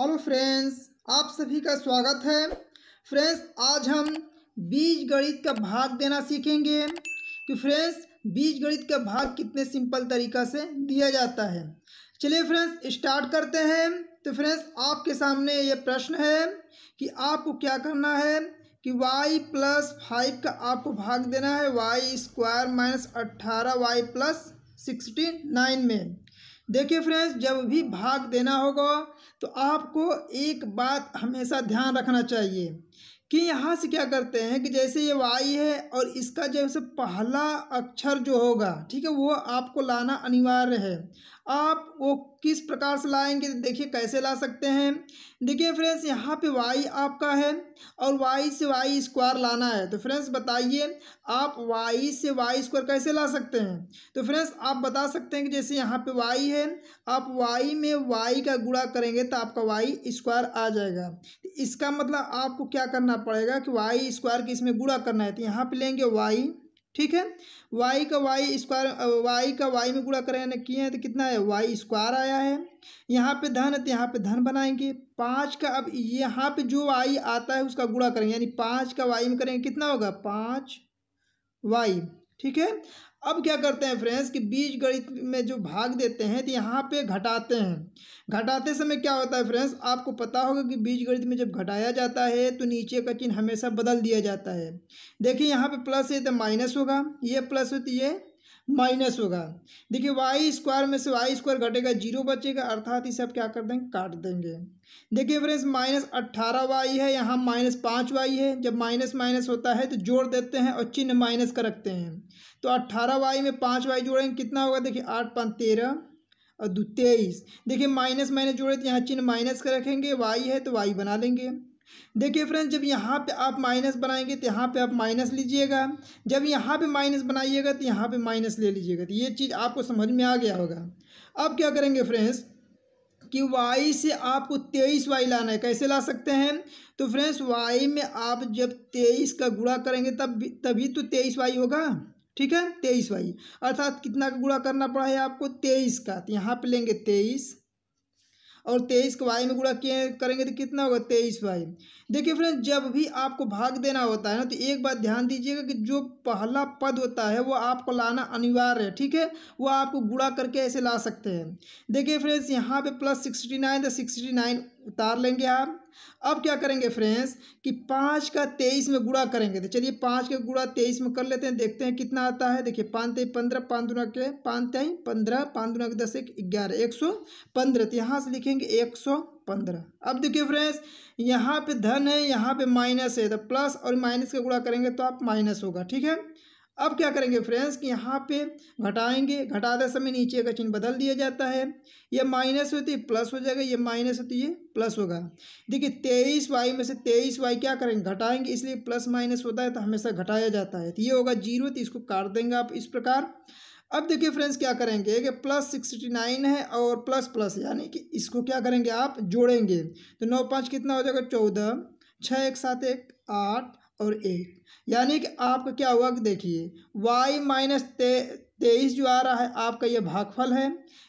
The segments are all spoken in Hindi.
हेलो फ्रेंड्स आप सभी का स्वागत है फ्रेंड्स आज हम बीज गणित का भाग देना सीखेंगे कि तो फ्रेंड्स बीज गणित का भाग कितने सिंपल तरीका से दिया जाता है चलिए फ्रेंड्स स्टार्ट करते हैं तो फ्रेंड्स आपके सामने ये प्रश्न है कि आपको क्या करना है कि y प्लस फाइव का आपको भाग देना है वाई स्क्वायर माइनस अट्ठारह वाई प्लस सिक्सटी नाइन में देखिए फ्रेंड्स जब भी भाग देना होगा तो आपको एक बात हमेशा ध्यान रखना चाहिए कि यहाँ से क्या करते हैं कि जैसे ये वाई है और इसका जैसे पहला अक्षर जो होगा ठीक है वो आपको लाना अनिवार्य है आप वो किस प्रकार से लाएंगे देखिए कैसे ला सकते हैं देखिए फ्रेंड्स यहाँ पे वाई आपका है और वाई से वाई स्क्वायर लाना है तो फ्रेंड्स बताइए आप वाई से वाई स्क्वायर कैसे ला सकते हैं तो फ्रेंड्स आप बता सकते हैं कि जैसे यहाँ पे वाई है आप वाई में वाई का गुड़ा करेंगे तो आपका वाई स्क्वायर आ जाएगा तो इसका मतलब आपको क्या करना पड़ेगा कि वाई स्क्वायर की इसमें गुड़ा करना है तो यहाँ पर लेंगे वाई ठीक है वाई का वाई स्क्वायर वाई का वाई में गुणा करें किए हैं तो कितना है वाई स्क्वायर आया है यहाँ पे धन है तो यहाँ पे धन बनाएंगे पाँच का अब यहाँ पे जो वाई आता है उसका गुणा करेंगे यानी पाँच का वाई में करेंगे कितना होगा पाँच वाई ठीक है अब क्या करते हैं फ्रेंड्स कि बीज गणित में जो भाग देते हैं तो यहाँ पे घटाते हैं घटाते समय क्या होता है फ्रेंड्स आपको पता होगा कि बीज गणित में जब घटाया जाता है तो नीचे का चिन्ह हमेशा बदल दिया जाता है देखिए यहाँ पे प्लस है तो माइनस होगा ये प्लस हो तो ये माइनस होगा देखिए वाई स्क्वायर में से वाई स्क्वायर घटेगा जीरो बचेगा अर्थात इसे आप क्या कर देंगे काट देंगे देखिए फ्रेंड्स माइनस अट्ठारह वाई है यहाँ माइनस पाँच वाई है जब माइनस माइनस होता है तो जोड़ देते हैं और चिन्ह माइनस का रखते हैं तो अट्ठारह वाई में पाँच वाई जोड़ेंगे कितना होगा देखिए आठ पाँच तेरह और दो तेईस देखिए माइनस माइनस जोड़े तो यहाँ चिन्ह माइनस का रखेंगे वाई है तो वाई बना लेंगे देखिए फ्रेंड्स जब यहाँ पे आप माइनस बनाएंगे तो यहाँ पे आप माइनस लीजिएगा जब यहाँ पे माइनस बनाइएगा तो यहाँ पे माइनस ले लीजिएगा तो ये चीज़ आपको समझ में आ गया होगा अब क्या करेंगे फ्रेंड्स कि y से आपको तेईस वाई लाना है कैसे ला सकते हैं तो फ्रेंड्स y में आप जब तेईस का गुड़ा करेंगे तब तभी तो तेईस वाई होगा ठीक है तेईस वाई अर्थात कितना का गुड़ा करना पड़ा है आपको तेईस का तो यहाँ पर लेंगे तेईस और तेईस को वाई में गुणा किए करेंगे तो कितना होगा तेईस वाई देखिए फ्रेंड्स जब भी आपको भाग देना होता है ना तो एक बात ध्यान दीजिएगा कि जो पहला पद होता है वो आपको लाना अनिवार्य है ठीक है वो आपको गुणा करके ऐसे ला सकते हैं देखिए फ्रेंड्स यहाँ पे प्लस सिक्सटी नाइन तो सिक्सटी नाइन उतार लेंगे आप अब क्या करेंगे फ्रेंड्स कि पाँच का तेईस में गुड़ा करेंगे तो चलिए पाँच का गुड़ा तेईस में कर लेते हैं देखते हैं कितना आता है देखिए पाँच तेईस पंद्रह पाँच दुना के पाँच तेईस पंद्रह पाँच दुना के दस एक ग्यारह एक सौ पंद्रह तो यहाँ से लिखेंगे एक सौ पंद्रह अब देखिए फ्रेंड्स यहाँ पे धन है यहाँ पे माइनस है तो प्लस और माइनस का गुड़ा करेंगे तो आप माइनस होगा ठीक है अब क्या करेंगे फ्रेंड्स कि यहाँ पे घटाएंगे घटाते समय नीचे का चिन्ह बदल दिया जाता है ये माइनस होती है प्लस हो जाएगा ये माइनस होती है प्लस होगा देखिए तेईस वाई में से तेईस वाई क्या करेंगे घटाएंगे इसलिए प्लस माइनस होता है तो हमेशा घटाया जाता है तो ये होगा जीरो तो इसको काट देंगे आप इस प्रकार अब देखिए फ्रेंड्स क्या करेंगे कि प्लस सिक्सटी नाइन है और प्लस प्लस यानी कि इसको क्या करेंगे आप जोड़ेंगे तो नौ पाँच कितना हो जाएगा चौदह छः एक सात एक आठ और ए यानी कि आपका क्या हुआ कि देखिए वाई माइनस ते तेईस जो आ रहा है आपका ये भागफल है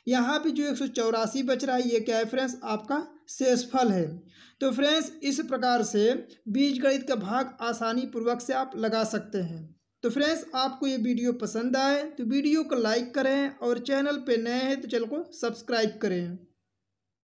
यहाँ पे जो एक सौ चौरासी बच रहा है ये क्या है फ्रेंड्स आपका शेषफल है तो फ्रेंड्स इस प्रकार से बीज गणित का भाग आसानी पूर्वक से आप लगा सकते हैं तो फ्रेंड्स आपको ये वीडियो पसंद आए तो वीडियो को लाइक करें और चैनल पर नए हैं तो चैनल को सब्सक्राइब करें